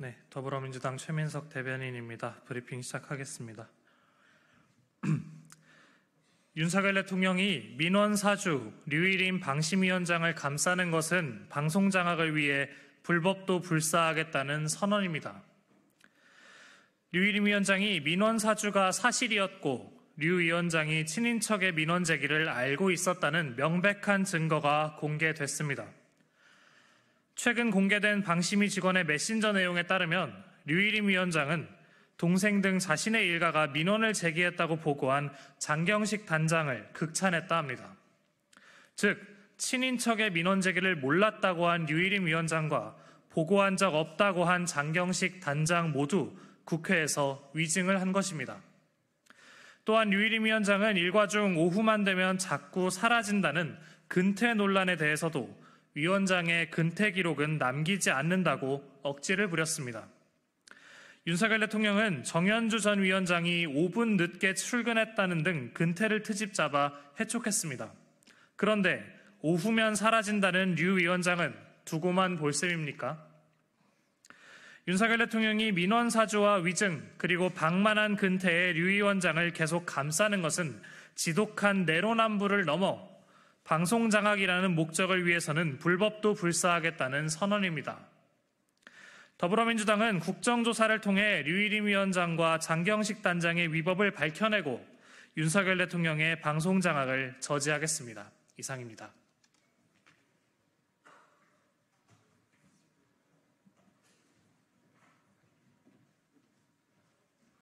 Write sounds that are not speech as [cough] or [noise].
네, 더불어민주당 최민석 대변인입니다. 브리핑 시작하겠습니다. [clears throat] 윤석열 대통령이 민원 사주 류일인 방심위원장을 감싸는 것은 방송 장악을 위해 불법도 불사하겠다는 선언입니다. 류일인 위원장이 민원 사주가 사실이었고 류 위원장이 친인척의 민원 제기를 알고 있었다는 명백한 증거가 공개됐습니다. 최근 공개된 방심위 직원의 메신저 내용에 따르면 류일임 위원장은 동생 등 자신의 일가가 민원을 제기했다고 보고한 장경식 단장을 극찬했다 합니다. 즉, 친인척의 민원 제기를 몰랐다고 한 류일임 위원장과 보고한 적 없다고 한 장경식 단장 모두 국회에서 위증을 한 것입니다. 또한 류일임 위원장은 일과 중 오후만 되면 자꾸 사라진다는 근태 논란에 대해서도 위원장의 근태 기록은 남기지 않는다고 억지를 부렸습니다. 윤석열 대통령은 정현주 전 위원장이 5분 늦게 출근했다는 등 근태를 트집 잡아 해촉했습니다. 그런데 오후면 사라진다는 류 위원장은 두고만 볼 셈입니까? 윤석열 대통령이 민원 사주와 위증 그리고 방만한 근태에 류 위원장을 계속 감싸는 것은 지독한 내로남불을 넘어 방송 장악이라는 목적을 위해서는 불법도 불사하겠다는 선언입니다. 더불어민주당은 국정조사를 통해 류일임 위원장과 장경식 단장의 위법을 밝혀내고 윤석열 대통령의 방송 장악을 저지하겠습니다. 이상입니다.